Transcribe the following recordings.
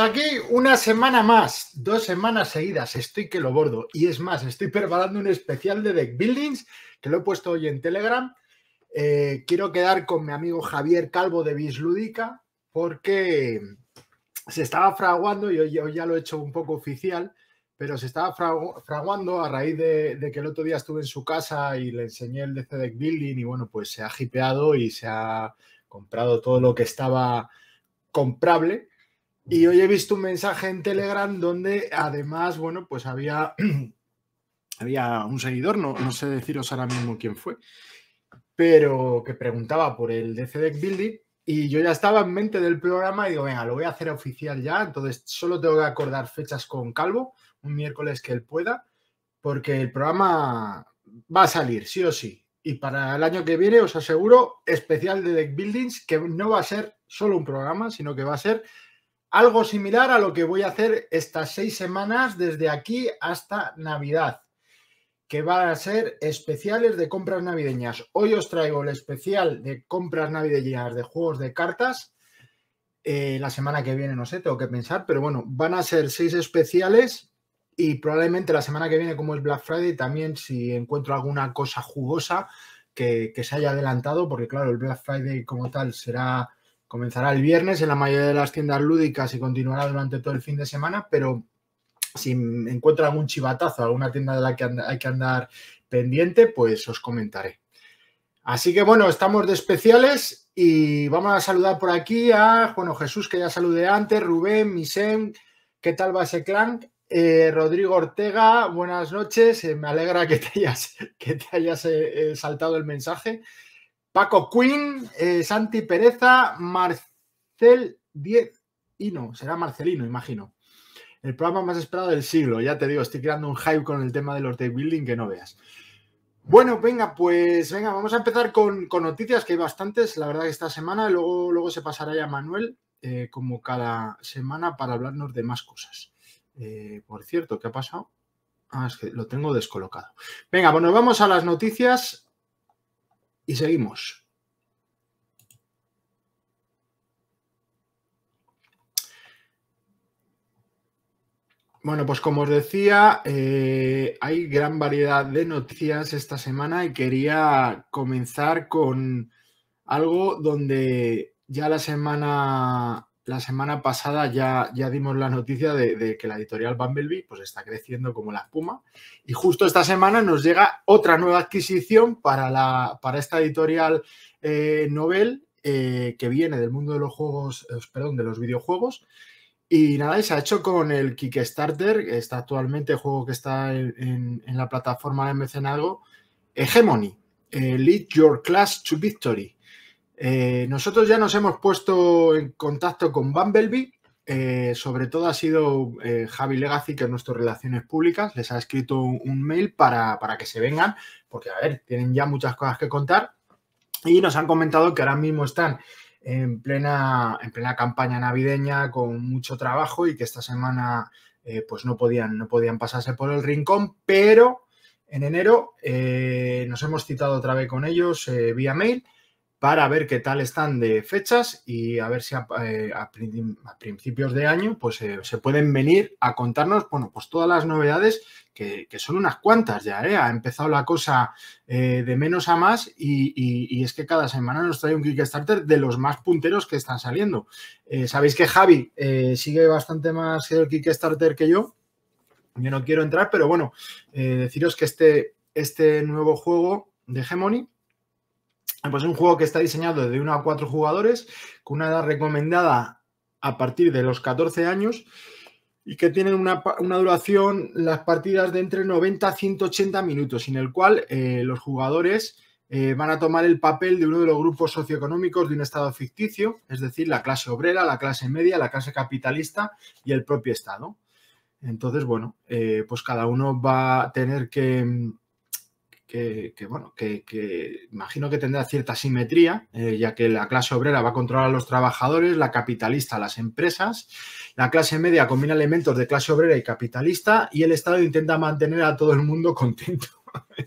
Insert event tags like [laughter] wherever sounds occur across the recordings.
aquí una semana más, dos semanas seguidas, estoy que lo bordo. Y es más, estoy preparando un especial de deck buildings que lo he puesto hoy en Telegram. Eh, quiero quedar con mi amigo Javier Calvo de Ludica, porque se estaba fraguando, y hoy, ya lo he hecho un poco oficial, pero se estaba fraguando a raíz de, que el otro día estuve en su casa y le enseñé el DC Deck Building y bueno, pues se ha hipeado y se ha comprado todo lo que estaba comprable y hoy he visto un mensaje en Telegram donde además, bueno, pues había, [clears throat] había un seguidor, no, no sé deciros ahora mismo quién fue, pero que preguntaba por el DC Deck Building y yo ya estaba en mente del programa y digo, venga, lo voy a hacer oficial ya, entonces solo tengo que acordar fechas con Calvo, un miércoles que él pueda, porque el programa va a salir, sí o sí. Y para el año que viene, os aseguro, especial de Deck Buildings, que no va a ser solo un programa, sino que va a ser algo similar a lo que voy a hacer estas seis semanas desde aquí hasta Navidad, que van a ser especiales de compras navideñas. Hoy os traigo el especial de compras navideñas de juegos de cartas. Eh, la semana que viene, no sé, tengo que pensar, pero bueno, van a ser seis especiales y probablemente la semana que viene, como es Black Friday, también si encuentro alguna cosa jugosa que se haya adelantado, porque claro, el Black Friday como tal será Comenzará el viernes en la mayoría de las tiendas lúdicas y continuará durante todo el fin de semana, pero si encuentro algún chivatazo, alguna tienda de la que hay que andar pendiente, pues os comentaré. Así que bueno, estamos de especiales y vamos a saludar por aquí a bueno, Jesús, que ya saludé antes, Rubén, Misen, ¿qué tal va ese clan? Eh, Rodrigo Ortega, buenas noches, eh, me alegra que te hayas, que te hayas eh, saltado el mensaje. Paco Quinn, eh, Santi Pereza, Marcel Diez y no, será Marcelino, imagino. El programa más esperado del siglo, ya te digo, estoy creando un hype con el tema de los day building que no veas. Bueno, venga, pues venga, vamos a empezar con, noticias, que hay bastantes, la verdad que esta semana, luego, luego se pasará ya Manuel, eh, como cada semana, para hablarnos de más cosas. Eh, por cierto, ¿qué ha pasado? Ah, es que lo tengo descolocado. Venga, bueno, vamos a las noticias y seguimos. Bueno, pues como os decía, eh, hay gran variedad de noticias esta semana y quería comenzar con algo donde ya la semana la semana pasada ya, ya dimos la noticia de, que la editorial Bumblebee pues, está creciendo como la espuma. Y justo esta semana nos llega otra nueva adquisición para, la, para esta editorial eh, Nobel eh, que viene del mundo de los juegos, eh, perdón, de los videojuegos. Y nada, se ha hecho con el Kickstarter, que está actualmente el juego que está en, la plataforma de mecenado Hegemony, eh, Lead Your Class to Victory. Eh, nosotros ya nos hemos puesto en contacto con Bumblebee. Eh, sobre todo ha sido eh, Javi Legacy, que es nuestro Relaciones Públicas, les ha escrito un, mail para, que se vengan, porque, a ver, tienen ya muchas cosas que contar. Y nos han comentado que ahora mismo están en plena, en plena campaña navideña, con mucho trabajo y que esta semana pues no podían, no podían pasarse por el rincón, pero en enero nos hemos citado otra vez con ellos vía mail para ver qué tal están de fechas y a ver si a, eh, principios de año pues eh, se pueden venir a contarnos bueno pues todas las novedades que, son unas cuantas ya ¿eh? ha empezado la cosa de menos a más y, es que cada semana nos trae un Kickstarter de los más punteros que están saliendo sabéis que Javi sigue bastante más el Kickstarter que yo yo no quiero entrar pero bueno deciros que este este nuevo juego de Hegemony pues es un juego que está diseñado de 1 a 4 jugadores, con una edad recomendada a partir de los 14 años y que tienen una, duración, las partidas de entre 90 a 180 minutos, en el cual eh, los jugadores eh, van a tomar el papel de uno de los grupos socioeconómicos de un Estado ficticio, es decir, la clase obrera, la clase media, la clase capitalista y el propio Estado. Entonces, bueno, eh, pues cada uno va a tener que mm, que, bueno, que, imagino que tendrá cierta simetría, eh, ya que la clase obrera va a controlar a los trabajadores, la capitalista a las empresas, la clase media combina elementos de clase obrera y capitalista y el Estado intenta mantener a todo el mundo [laughs] contento. [laughs]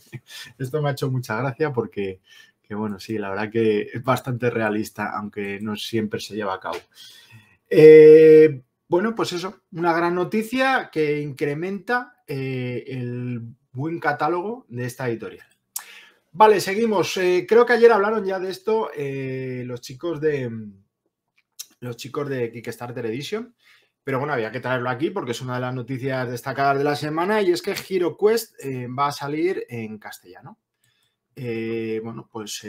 Esto me ha hecho mucha gracia porque, bueno, sí, la verdad que es bastante realista, aunque no siempre se lleva a cabo. Eh, bueno, pues eso, una gran noticia que incrementa eh, el buen catálogo de esta editorial. Vale, seguimos. Eh, creo que ayer hablaron ya de esto eh, los chicos de los chicos de Kickstarter Edition. Pero bueno, había que traerlo aquí porque es una de las noticias destacadas de la semana y es que Hero Quest eh, va a salir en castellano. bueno, pues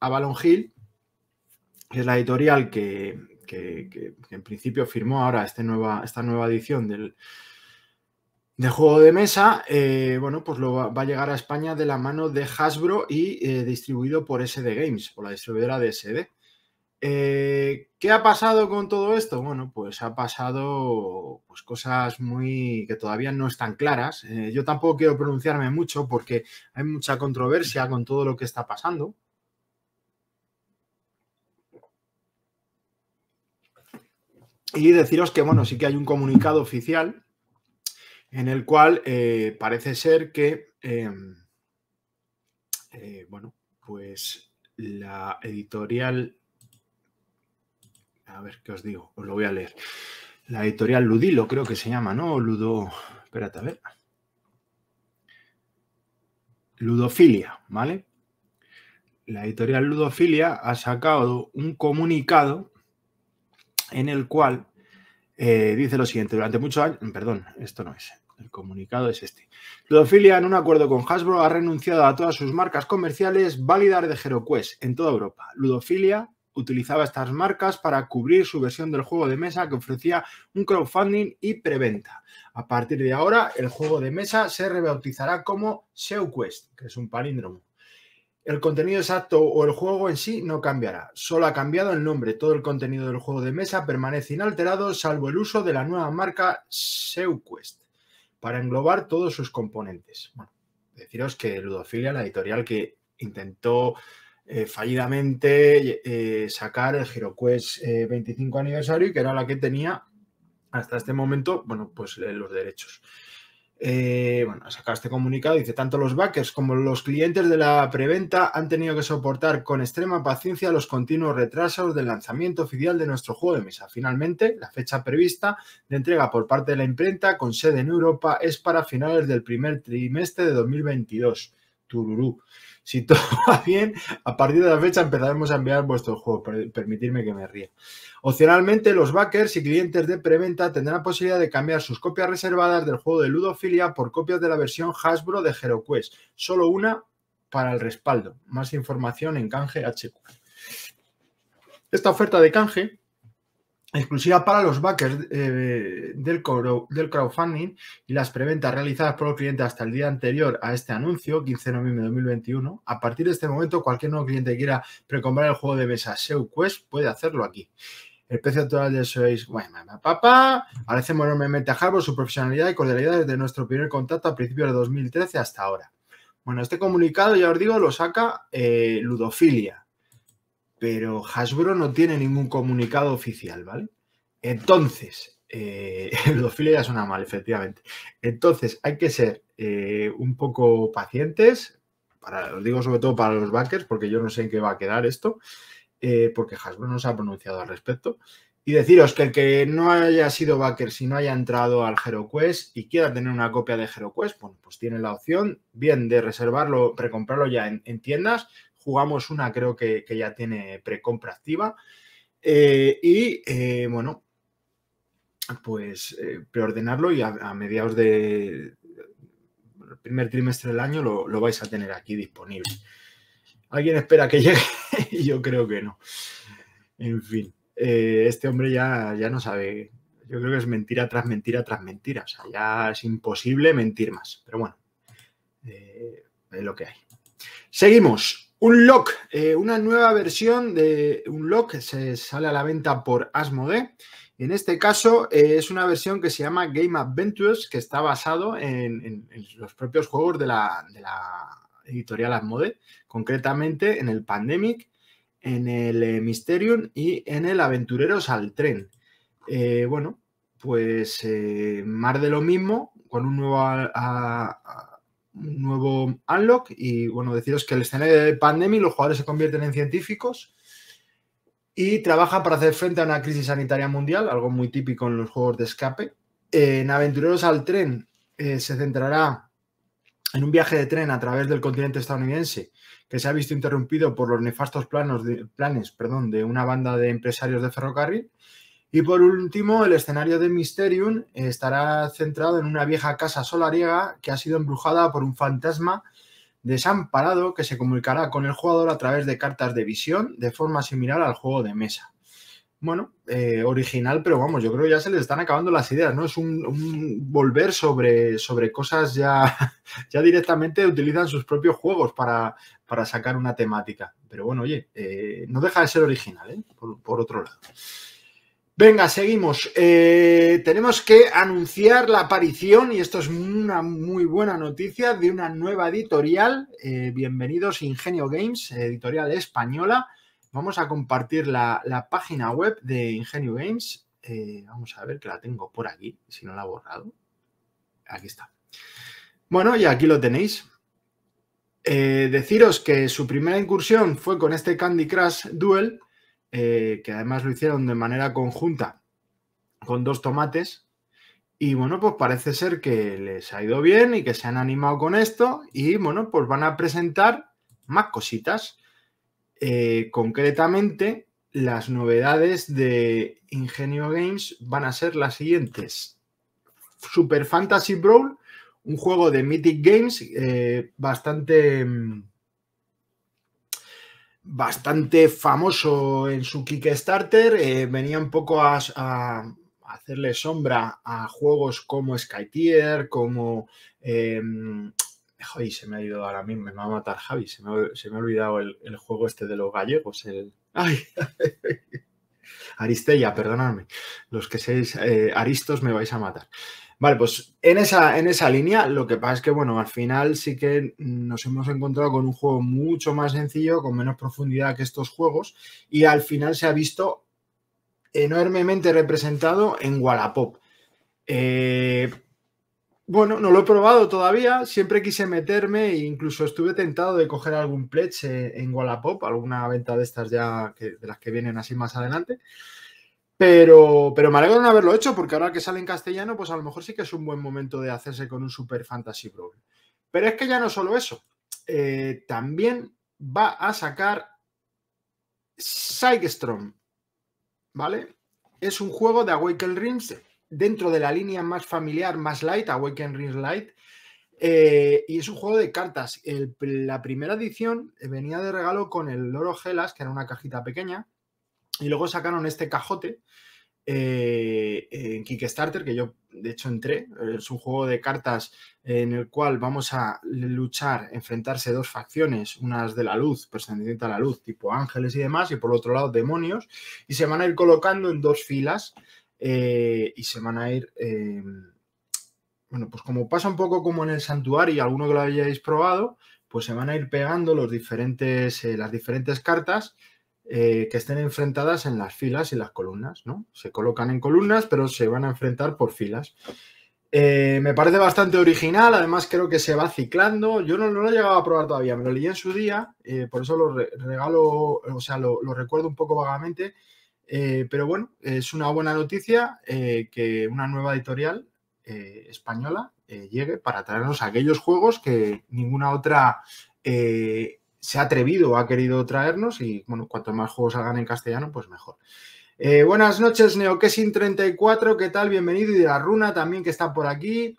Avalon Hill, que es la editorial que, en principio firmó ahora este nueva, esta nueva edición del, de juego de mesa, eh, bueno, pues lo va, a llegar a España de la mano de Hasbro y eh, distribuido por SD Games, o la distribuidora de SD. Eh, ¿Qué ha pasado con todo esto? Bueno, pues ha pasado pues, cosas muy que todavía no están claras. yo tampoco quiero pronunciarme mucho porque hay mucha controversia con todo lo que está pasando. Y deciros que, bueno, sí que hay un comunicado oficial en el cual eh, parece ser que, em, eh, bueno, pues la editorial, a ver qué os digo, os lo voy a leer. La editorial Ludilo creo que se llama, ¿no? Ludo, espérate, a ver. Ludofilia, ¿vale? La editorial Ludofilia ha sacado un comunicado en el cual eh, dice lo siguiente, durante muchos años, mm, perdón, esto no es, el comunicado es este. Ludofilia, en un acuerdo con Hasbro, ha renunciado a todas sus marcas comerciales válidas de HeroQuest en toda Europa. Ludofilia utilizaba estas marcas para cubrir su versión del juego de mesa que ofrecía un crowdfunding y preventa. A partir de ahora, el juego de mesa se rebautizará como SeoQuest, que es un palíndromo. El contenido exacto o el juego en sí no cambiará, solo ha cambiado el nombre. Todo el contenido del juego de mesa permanece inalterado, salvo el uso de la nueva marca Seuquest para englobar todos sus componentes. Bueno, deciros que Ludofilia, la editorial que intentó eh, fallidamente eh, sacar el Giroquest 25 eh, aniversario y que era la que tenía hasta este momento, bueno, pues los derechos. Eh, bueno, sacaste este comunicado, dice, tanto los backers como los clientes de la preventa han tenido que soportar con extrema paciencia los continuos retrasos del lanzamiento oficial de nuestro juego de mesa. Finalmente, la fecha prevista de entrega por parte de la imprenta con sede en Europa es para finales del primer trimestre de 2022 tururú. Si todo [laughs] va bien, a partir de la fecha empezaremos a enviar vuestro juego. Permitidme que me ría. Opcionalmente, los backers y clientes de preventa tendrán la posibilidad de cambiar sus copias reservadas del juego de Ludofilia por copias de la versión Hasbro de HeroQuest. Solo una para el respaldo. Más información en canje HQ. Esta oferta de canje exclusiva para los backers eh, del, crowdfunding y las preventas realizadas por los clientes hasta el día anterior a este anuncio, 15 de noviembre de 2021. A partir de este momento, cualquier nuevo cliente que quiera precomprar el juego de mesa Seu Quest puede hacerlo aquí. El precio actual de eso es, bueno, papá, agradecemos enormemente a Harbour su profesionalidad y cordialidad desde nuestro primer contacto a principios de 2013 hasta ahora. Bueno, este comunicado, ya os digo, lo saca eh, Ludofilia, pero Hasbro no tiene ningún comunicado oficial, ¿vale? Entonces, el eh, [laughs] pedofilia ya suena mal, efectivamente. Entonces, hay que ser eh, un poco pacientes, para, lo digo sobre todo para los backers, porque yo no sé en qué va a quedar esto, eh, porque Hasbro no se ha pronunciado al respecto. Y deciros que el que no haya sido backer, si no haya entrado al HeroQuest y quiera tener una copia de HeroQuest, bueno, pues tiene la opción bien de reservarlo, precomprarlo ya en tiendas, jugamos una, creo que, ya tiene precompra activa. Eh, y eh, bueno, pues eh, preordenarlo y a, mediados del primer trimestre del año lo, vais a tener aquí disponible. ¿Alguien espera que llegue? [laughs] Yo creo que no. En fin, este hombre ya, ya no sabe. Yo creo que es mentira tras mentira tras mentira. O sea, ya es imposible mentir más. Pero bueno, es lo que hay. Seguimos. Un lock, eh, una nueva versión de Un que se sale a la venta por Asmodee. En este caso eh, es una versión que se llama Game Adventures, que está basado en, los propios juegos de la, editorial Asmodee, concretamente en el Pandemic, en el eh, Mysterium y en el Aventureros al Tren. bueno, pues más de lo mismo, con un nuevo un nuevo unlock y bueno, deciros que el escenario de pandemia los jugadores se convierten en científicos y trabajan para hacer frente a una crisis sanitaria mundial, algo muy típico en los juegos de escape. en Aventureros al Tren eh, se centrará en un viaje de tren a través del continente estadounidense que se ha visto interrumpido por los nefastos planos de, planes perdón, de una banda de empresarios de ferrocarril y por último, el escenario de Mysterium estará centrado en una vieja casa solariega que ha sido embrujada por un fantasma desamparado que se comunicará con el jugador a través de cartas de visión de forma similar al juego de mesa. Bueno, eh, original, pero vamos, yo creo que ya se les están acabando las ideas, ¿no? Es un, volver sobre, sobre cosas ya, [laughs] ya directamente utilizan sus propios juegos para, sacar una temática. Pero bueno, oye, eh, no deja de ser original, ¿eh? por, por otro lado. Venga, seguimos. Eh, tenemos que anunciar la aparición, y esto es una muy buena noticia, de una nueva editorial. Eh, bienvenidos, Ingenio Games, editorial española. Vamos a compartir la, página web de Ingenio Games. Eh, vamos a ver que la tengo por aquí, si no la he borrado. Aquí está. Bueno, y aquí lo tenéis. deciros que su primera incursión fue con este Candy Crush Duel eh, que además lo hicieron de manera conjunta con dos tomates. Y bueno, pues parece ser que les ha ido bien y que se han animado con esto. Y bueno, pues van a presentar más cositas. Eh, concretamente, las novedades de Ingenio Games van a ser las siguientes. Super Fantasy Brawl, un juego de Mythic Games eh, bastante mm, bastante famoso en su Kickstarter. Eh, venía un poco a, hacerle sombra a juegos como Skytier, como... Em, joder, se me ha ido ahora mismo, me va a matar Javi, se me, ha, olvidado el, juego este de los gallegos, ¡Ay! [laughs] Aristella, perdonadme. Los que seáis eh, aristos me vais a matar. Vale, pues en esa, línea, lo que pasa es que, bueno, al final sí que nos hemos encontrado con un juego mucho más sencillo, con menos profundidad que estos juegos, y al final se ha visto enormemente representado en Wallapop. Eh, bueno, no lo he probado todavía, siempre quise meterme e incluso estuve tentado de coger algún pledge en Wallapop, alguna venta de estas ya de las que vienen así más adelante. Pero, pero me alegro de no haberlo hecho, porque ahora que sale en castellano, pues a lo mejor sí que es un buen momento de hacerse con un Super Fantasy Brawl. Pero es que ya no solo eso, eh, también va a sacar Psychestrom. ¿vale? Es un juego de Awaken Rings dentro de la línea más familiar, más light, Awaken Rings Light, eh, y es un juego de cartas. la primera edición venía de regalo con el Loro Gelas, que era una cajita pequeña, y luego sacaron este cajote eh, en Kickstarter, que yo de hecho entré. Es un juego de cartas en el cual vamos a luchar, enfrentarse dos facciones, unas de la luz, perteneciente a la luz, tipo ángeles y demás, y por otro lado demonios, y se van a ir colocando en dos filas eh, y se van a ir... Eh, bueno, pues como pasa un poco como en el santuario, alguno que lo hayáis probado, pues se van a ir pegando los diferentes, las diferentes cartas eh, que estén enfrentadas en las filas y las columnas, ¿no? Se colocan en columnas, pero se van a enfrentar por filas. Eh, me parece bastante original, además creo que se va ciclando. Yo no, lo he llegado a probar todavía, me lo leí en su día, eh, por eso lo regalo, o sea, lo, recuerdo un poco vagamente. pero bueno, es una buena noticia que una nueva editorial española llegue para traernos aquellos juegos que ninguna otra se ha atrevido, ha querido traernos y bueno, cuanto más juegos salgan en castellano, pues mejor. Eh, buenas noches, Neokesin34, ¿qué tal? Bienvenido. Y de la Runa también que está por aquí.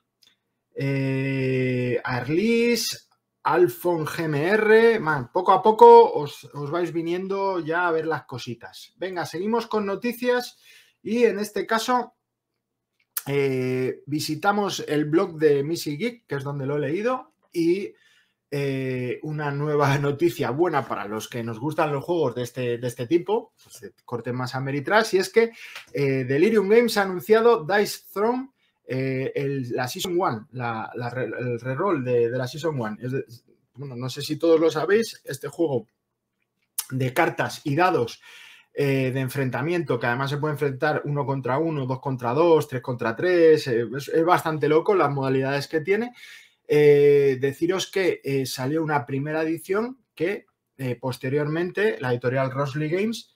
Eh, Arlis, Alfon GMR. Man, poco a poco os, vais viniendo ya a ver las cositas. Venga, seguimos con noticias y en este caso eh, visitamos el blog de Missy Geek, que es donde lo he leído, y eh, una nueva [laughs] noticia buena para los que nos gustan los juegos de este, de este tipo, corten pues, eh, corte más Meritras y es que eh, Delirium Games ha anunciado Dice Throne, la Season 1, la, el reroll de, de, la Season 1. no sé si todos lo sabéis, este juego de cartas y dados de enfrentamiento, que además se puede enfrentar uno contra uno, dos contra dos, tres contra tres, es, bastante loco las modalidades que tiene. Eh, deciros que eh, salió una primera edición que eh, posteriormente la editorial Rosly Games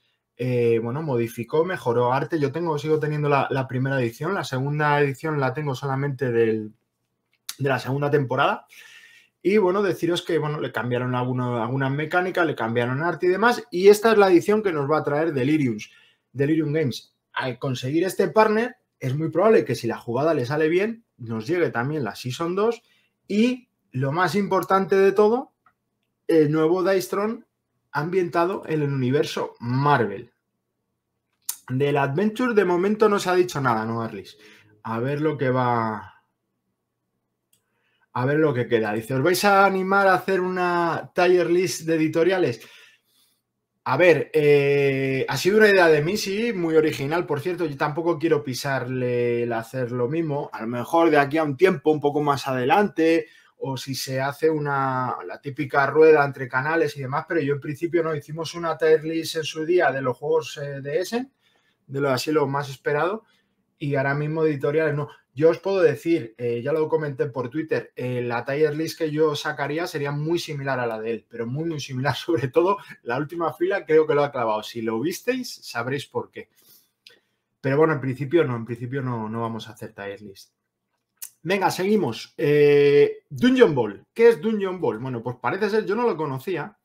bueno, modificó, mejoró arte. Yo tengo, sigo teniendo la, primera edición, la segunda edición la tengo solamente de la segunda temporada. Y bueno, deciros que bueno, le cambiaron alguna algunas mecánicas, le cambiaron arte y demás. Y esta es la edición que nos va a traer Delirium Games. Al conseguir este partner, es muy probable que si la jugada le sale bien, nos llegue también la Season 2 y lo más importante de todo, el nuevo Daystron ambientado en el universo Marvel. Del Adventure de momento no se ha dicho nada, ¿no, Arlis? A ver lo que va. A ver lo que queda. Dice, ¿os vais a animar a hacer una tier list de editoriales? A ver, eh, ha sido una idea de mí, sí, muy original, por cierto. Yo tampoco quiero pisarle el hacer lo mismo. A lo mejor de aquí a un tiempo, un poco más adelante, o si se hace una la típica rueda entre canales y demás, pero yo en principio no hicimos una tier list en su día de los juegos eh, de Essen, de lo así lo más esperado, y ahora mismo editoriales no. Yo os puedo decir, eh, ya lo comenté por Twitter, eh, la tier list que yo sacaría sería muy similar a la de él, pero muy, muy similar. [laughs] Sobre todo, la última fila creo que lo ha clavado. Si lo visteis, sabréis por qué. Pero bueno, en principio no, en principio no, vamos a hacer tier list. Venga, seguimos. Eh, Dungeon Ball. ¿Qué es Dungeon Ball? Bueno, pues parece ser, yo no lo conocía,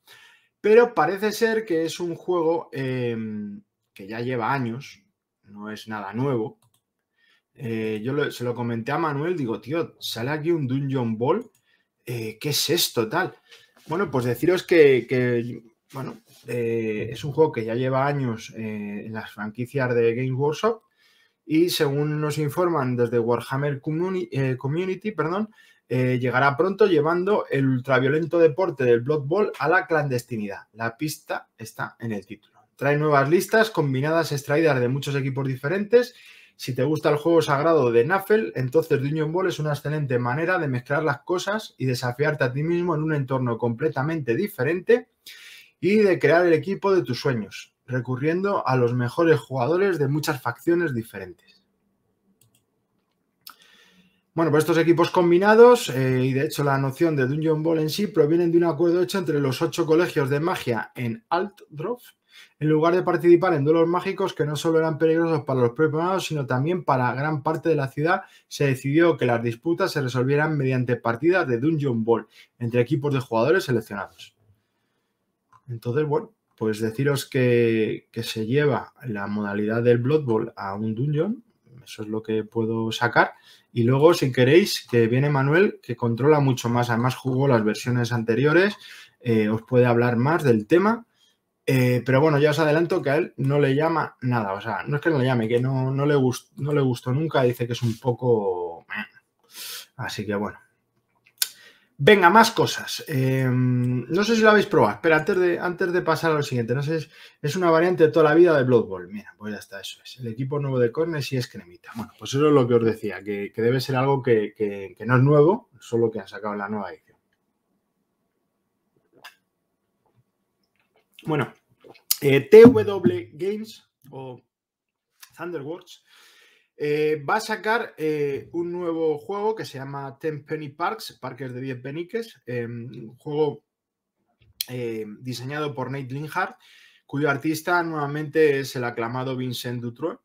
pero parece ser que es un juego que ya lleva años, no es nada nuevo eh, yo se lo comenté a Manuel, digo, tío, sale aquí un Dungeon Ball, eh, ¿qué es esto tal? Bueno, pues deciros que, bueno, eh, es un juego que ya lleva años en las franquicias de Game Workshop y según nos informan desde Warhammer Community, perdón, llegará pronto llevando el ultraviolento deporte del Blood Bowl a la clandestinidad. La pista está en el título. Trae nuevas listas combinadas extraídas de muchos equipos diferentes si te gusta el juego sagrado de Nafel, entonces Dungeon Ball es una excelente manera de mezclar las cosas y desafiarte a ti mismo en un entorno completamente diferente y de crear el equipo de tus sueños, recurriendo a los mejores jugadores de muchas facciones diferentes. Bueno, pues estos equipos combinados, eh, y de hecho la noción de Dungeon Ball en sí, provienen de un acuerdo hecho entre los ocho colegios de magia en Altdorf en lugar de participar en duelos mágicos que no solo eran peligrosos para los preparados, sino también para gran parte de la ciudad, se decidió que las disputas se resolvieran mediante partidas de Dungeon Ball entre equipos de jugadores seleccionados. Entonces, bueno, pues deciros que, se lleva la modalidad del Blood Ball a un Dungeon, eso es lo que puedo sacar. Y luego, si queréis, que viene Manuel, que controla mucho más, además jugó las versiones anteriores, eh, os puede hablar más del tema eh, pero bueno, ya os adelanto que a él no le llama nada. O sea, no es que no le llame, que no, no le, no le gustó nunca. Dice que es un poco. Así que bueno. Venga, más cosas. Em, no sé si lo habéis probado. pero antes de, antes de pasar a lo siguiente. No sé, es una variante de toda la vida de Blood Bowl. Mira, pues ya está, eso es. El equipo nuevo de Cornes y es cremita. Bueno, pues eso es lo que os decía, que, debe ser algo que, no es nuevo, solo que han sacado la nueva edición. Bueno, eh, TW Games o Thunderworks eh, va a sacar eh, un nuevo juego que se llama Ten Penny Parks, Parques de 10 Peniques, un juego diseñado por Nate Linhart, cuyo artista nuevamente es el aclamado Vincent Dutroux.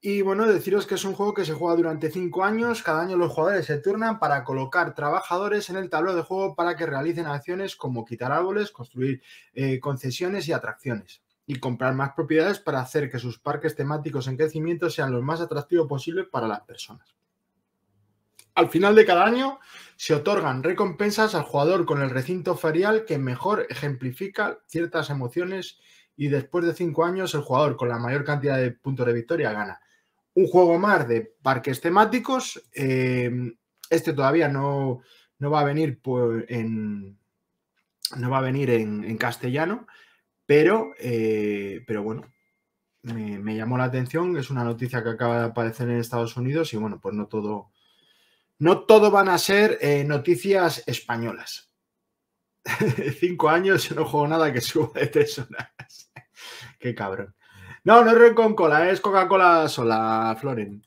Y bueno, deciros que es un juego que se juega durante cinco años. Cada año los jugadores se turnan para colocar trabajadores en el tablero de juego para que realicen acciones como quitar árboles, construir eh, concesiones y atracciones. Y comprar más propiedades para hacer que sus parques temáticos en crecimiento sean los más atractivos posible para las personas. Al final de cada año se otorgan recompensas al jugador con el recinto ferial que mejor ejemplifica ciertas emociones y después de cinco años el jugador con la mayor cantidad de puntos de victoria gana un juego más de parques temáticos. Eh, este todavía no, no, va a venir en, no va a venir en, castellano, pero, eh, pero bueno, me, llamó la atención. Es una noticia que acaba de aparecer en Estados Unidos y bueno, pues no todo, no todo van a ser eh, noticias españolas. [laughs] Cinco años no juego nada que suba de tres horas. [laughs] Qué cabrón. No, no es con cola, es Coca-Cola sola, Floren.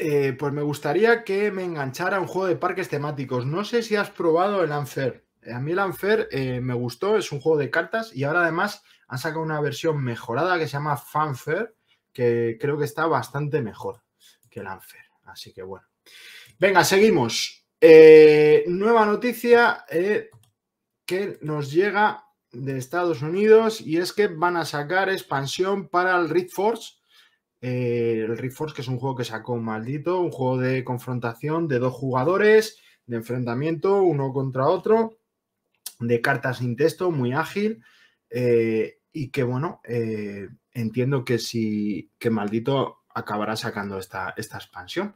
Eh, pues me gustaría que me enganchara un juego de parques temáticos. No sé si has probado el Anfer. Eh, a mí el Anfer eh, me gustó, es un juego de cartas y ahora además han sacado una versión mejorada que se llama Fanfare, que creo que está bastante mejor que el Anfer. Así que bueno. Venga, seguimos. nueva noticia que nos llega de Estados Unidos y es que van a sacar expansión para el Rift Force. Eh, el Rift Force, que es un juego que sacó un maldito, un juego de confrontación de dos jugadores, de enfrentamiento uno contra otro, de cartas sin texto, muy ágil. Eh, y que bueno, eh, entiendo que si que maldito acabará sacando esta, esta expansión.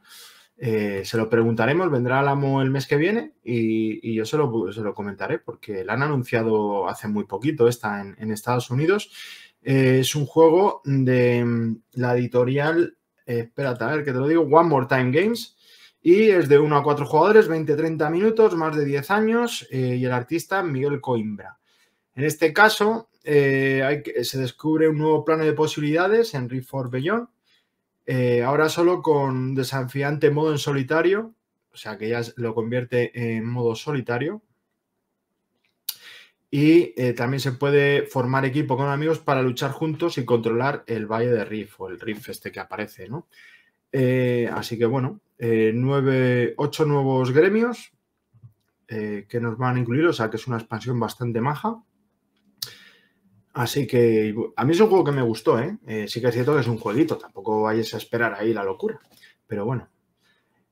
Eh, se lo preguntaremos, vendrá Amo el mes que viene y, yo se lo, se lo, comentaré porque la han anunciado hace muy poquito, está en, Estados Unidos. Eh, es un juego de mm, la editorial, eh, espérate, a ver que te lo digo, One More Time Games. Y es de 1 a 4 jugadores, 20-30 minutos, más de 10 años, y el artista Miguel Coimbra. En este caso, hay, se descubre un nuevo plano de posibilidades en Ford Beyond, eh, ahora solo con desafiante modo en solitario, o sea que ya lo convierte en modo solitario. Y eh, también se puede formar equipo con amigos para luchar juntos y controlar el Valle de Riff o el Riff este que aparece, ¿no? Eh, así que bueno, ocho nuevos gremios que nos van a incluir, o sea que es una expansión bastante maja. Así que a mí es un juego que me gustó, ¿eh? ¿eh? Sí que es cierto que es un jueguito, tampoco vayas a esperar ahí la locura. Pero bueno.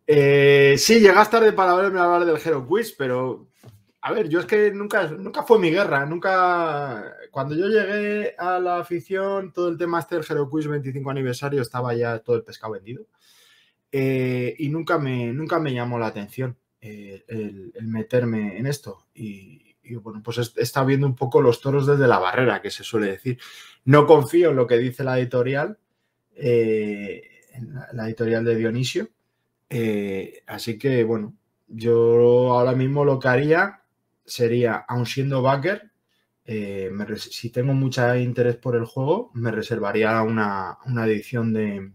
Eh, sí, llegas tarde para verme hablar del Hero Quiz, pero a ver, yo es que nunca, nunca fue mi guerra, nunca... Cuando yo llegué a la afición, todo el tema este del Hero Quiz 25 aniversario estaba ya todo el pescado vendido. Eh, y nunca me, nunca me llamó la atención el, el meterme en esto. Y, y bueno, pues está viendo un poco los toros desde la barrera, que se suele decir. No confío en lo que dice la editorial, eh, la, editorial de Dionisio. Eh, así que, bueno, yo ahora mismo lo que haría sería, aun siendo backer, eh, si tengo mucho interés por el juego, me reservaría una, edición de,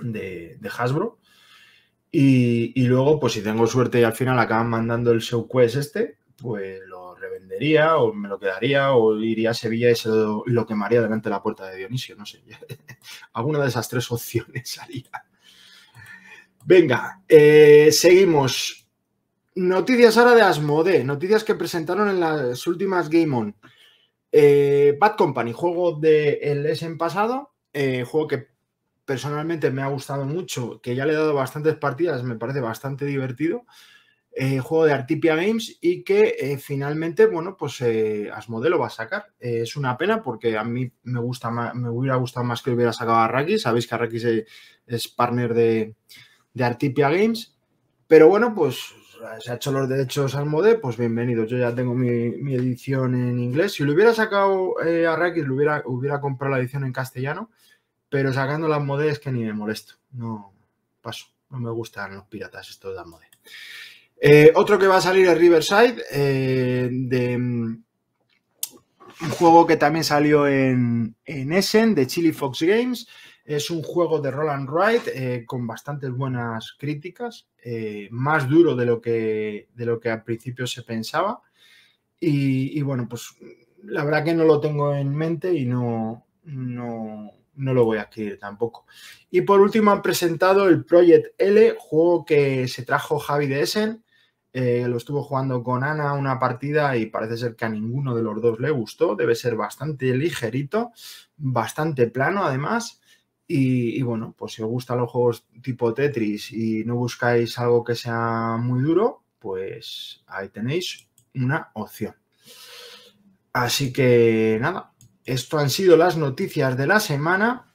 de, Hasbro. Y, y, luego, pues si tengo suerte y al final acaban mandando el show quest este, pues lo revendería o me lo quedaría o iría a Sevilla y se lo, quemaría delante de la puerta de Dionisio, no sé. [laughs] Alguna de esas tres opciones haría. Venga, eh, seguimos. Noticias ahora de Asmode, noticias que presentaron en las últimas Game On. Eh, Bad Company, juego del de en e e pasado, eh, juego que personalmente me ha gustado mucho, que ya le he dado bastantes partidas, me parece bastante divertido. Eh, juego de Artipia Games y que eh, finalmente, bueno, pues eh, Asmode lo va a sacar. es una pena porque a mí me gusta me hubiera gustado más que hubiera sacado a Raki Sabéis que Raki es, partner de, Artipia Games. Pero bueno, pues se ha hecho los derechos Asmode, pues bienvenido. Yo ya tengo mi, edición en inglés. Si lo hubiera sacado a Raki lo hubiera, comprado la edición en castellano. Pero sacando las modes es que ni me molesto. No, paso. No me gustan los piratas estos de modes. Eh, otro que va a salir es Riverside, eh, mm, un juego que también salió en, Essen, de Chili Fox Games. Es un juego de Roland Wright eh, con bastantes buenas críticas, más duro de lo, que, de lo que al principio se pensaba. Y, bueno, pues la verdad que no lo tengo en mente y no, no, no lo voy a adquirir tampoco. Y por último han presentado el Project L, juego que se trajo Javi de Essen, eh, lo estuvo jugando con Ana una partida y parece ser que a ninguno de los dos le gustó. Debe ser bastante ligerito, bastante plano además. Y, y, bueno, pues si os gustan los juegos tipo Tetris y no buscáis algo que sea muy duro, pues ahí tenéis una opción. Así que nada, esto han sido las noticias de la semana.